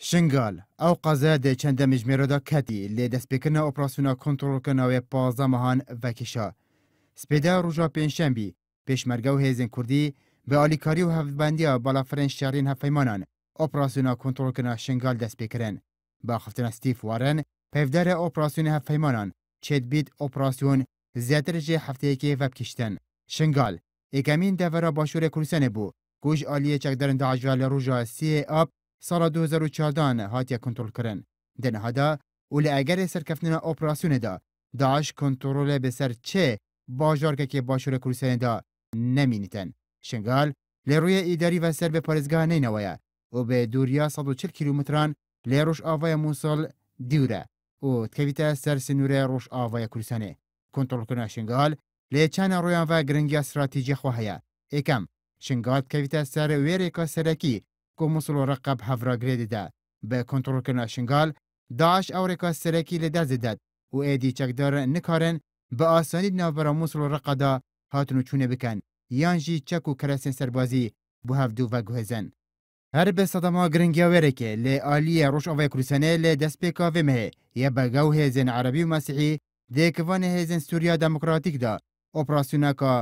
شنگال او چند قەزە دەچەندە مژمێرەدا کەتی لێ دەستپێکردنە ئۆپراسیۆنا کۆنتترۆلکردنەوەی پازە و ڤکیشا سپێدا ڕژا پێنجشەمبی پێشمەرگە و هیزن کوردی بە کاری و هەفتبندیە بالا فرنش شارین هەفەیمانان کنترول کنه شنگال با خفتن ستیف وارن پێودارە ئۆپراسیۆنە هەفەیمانان چت بیت هفته زیاترژێ هەفتەیەکی ڤەبکیشتن شنگال ئێکەمین دەڤەرە باشور کوردسانە بو گوش ئالیە چەکدەرندا دا لە روجا سی اپ سال 2014 هاتیە کنترلکردن دنەهادا و لە ئەگەری سەرکەفتنە دا، داعش کنترۆلێ که که باشور باشوورە دا نمینیتن شنگال لە ڕوویە و سر شنگال بە پارێزگانینەوەیە و به دوریا 140 کیلومتران لروش ڕۆژ ئاوایە دیوره او و سر سنور روش ڕۆژ ئاوایە کنترل کنترلکردنا شنگال لیچان رویان و گرنگی استراتیجی خواهیا ایکم شنگال شنگات سر سەر سرکی کۆمسڵ و ڕقب هەفراگرێ دەدا بە کۆنتترۆلکردنا شنگال داعش ئەوڕێکا سەرەکی لەدا زدات و ئێدی چەکدارە نکارن بە ئاسانی ناوبەرە مووسڵ و ڕقەدا هاتن و چوونە بکەن یانژی چەک و کەرەسێن سەربازی بۆ هەفتوو بەگوهێزن هەر بە سەدەما گرنگیا وێرەکێ لێ ئالیە ڕۆژەوەی کوردسانێ لێ دەستپێکا وێمەهێ یە بەگەو هێزن عربی و مەسیحی دێکوانە هێزن سووریا دموکراتیکدا ئۆپراسیونەکە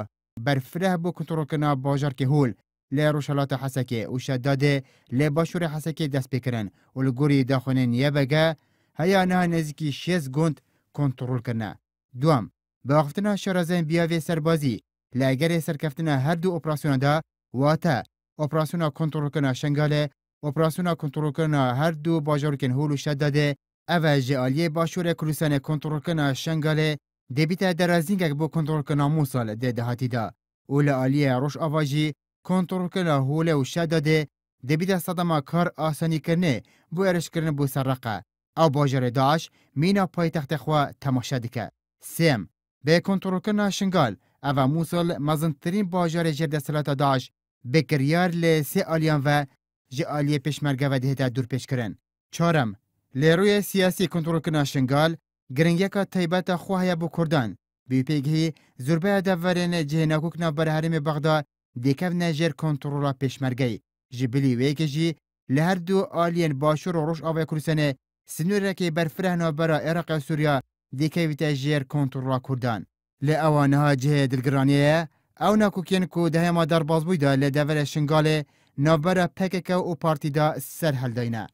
بەرفرە بۆ کنتترۆکردنا باژارکی هول لی روشلات حسکه او شداده لی باشور حسکه دست بکرن و لگوری داخونین یه بگه هیا نه نزدیکی شیز گوند کنترل کرنه. دوم با افتنا شرازن بیاوی سربازی لگر سرکفتنا هر دو اپراسیون دا واتا اپراسیون کنترل کرنه شنگاله اپراسیون کنترل کرنه هر دو کن هولو شداده او جالی باشور کلوسان کنترل کرنه شنگاله دبیت درازینگک بو کنترل کرنا موسال ده دهاتی دا. اول آلیه روش آواجی کنترل کنه هوله و شده ده ده بیده کار آسانی کرنه بو ارش کرنه بو سرقه او باجر داش مینا پای تخت خواه تماشا دکه سیم به کنترل کنه شنگال او موسل مزندترین باجر جرد سلطه داش بکریار لی آلیان و جی آلیه پیش و و دهتا دور پیش کرن چارم لی سیاسی کنترل کنه شنگال گرنگه که تیبت خواهی بو کردن بی پیگهی زربه دورین بغداد دێکەوتە ژێر کۆنتترۆڵە پێشمەرگەی ji bilî wêkejî li her du aliyên başûr û Rojava Kurdistanê sinûrekê berfirehna bera Iraqê Sûriya dêkevîte jêr kontrola Kurdan. Li ewa niha cihê dilgiraniye ye, ew nakokên ku dehema derbazbûy da li deverê şingalê navbera PKK û partî da ser heldayne.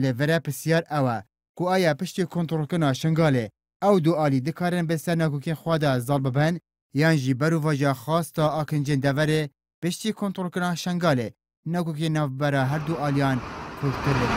Li vere pisyar ew e ku aya piştî kontrolkirina şingalê ew du alî dikarin bi ser nakokên xwe de zal bibin yan jî berûvaja xas ta akincên deverê پشتی کۆنتۆڵکردن شنگالێ نەگوکی نەفبەرە هەردوو ئالیان کورتتر لێت.